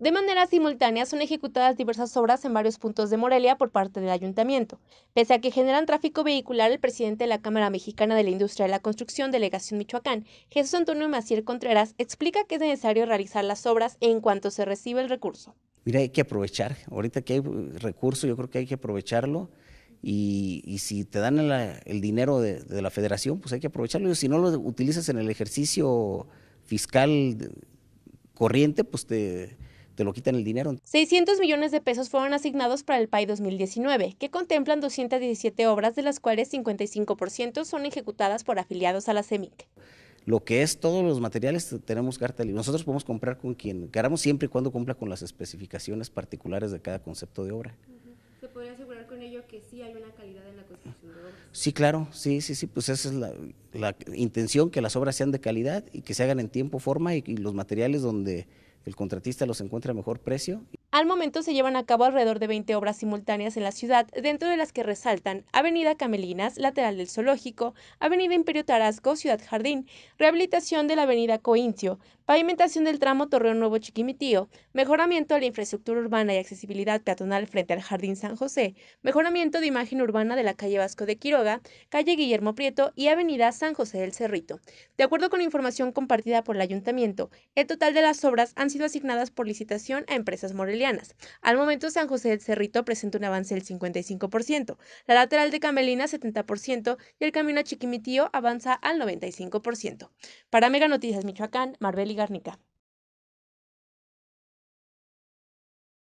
De manera simultánea son ejecutadas diversas obras en varios puntos de Morelia por parte del ayuntamiento. Pese a que generan tráfico vehicular, el presidente de la Cámara Mexicana de la Industria de la Construcción, Delegación Michoacán, Jesús Antonio Maciel Contreras, explica que es necesario realizar las obras en cuanto se recibe el recurso. Mira, hay que aprovechar. Ahorita que hay uh, recurso, yo creo que hay que aprovecharlo. Y, si te dan el, dinero de, de, la federación, pues hay que aprovecharlo. Y si no lo utilizas en el ejercicio fiscal corriente, pues te te lo quitan el dinero. 600 millones de pesos fueron asignados para el PAI 2019, que contemplan 217 obras, de las cuales 55% son ejecutadas por afiliados a la CEMIC. E lo que es todos los materiales tenemos carta y Nosotros podemos comprar con quien queramos siempre y cuando cumpla con las especificaciones particulares de cada concepto de obra. ¿Se podría asegurar con ello que sí hay una calidad en la construcción de obras? Sí, claro, sí, sí, sí, pues esa es la, intención, que las obras sean de calidad y que se hagan en tiempo, forma y los materiales donde el contratista los encuentra a mejor precio. Al momento se llevan a cabo alrededor de 20 obras simultáneas en la ciudad, dentro de las que resaltan Avenida Camelinas, lateral del Zoológico, Avenida Imperio Tarasco, Ciudad Jardín, rehabilitación de la Avenida Coincio, pavimentación del tramo Torreón Nuevo Chiquimitío, mejoramiento de la infraestructura urbana y accesibilidad peatonal frente al Jardín San José, mejoramiento de imagen urbana de la calle Vasco de Quiroga, calle Guillermo Prieto y avenida San José del Cerrito. De acuerdo con información compartida por el ayuntamiento, el total de las obras han sido asignadas por licitación a empresas morelianas. Al momento San José del Cerrito presenta un avance del 55%, la lateral de Camelina 70% y el camino a Chiquimitío avanza al 95%. Para Mega Noticias Michoacán, y Carnica.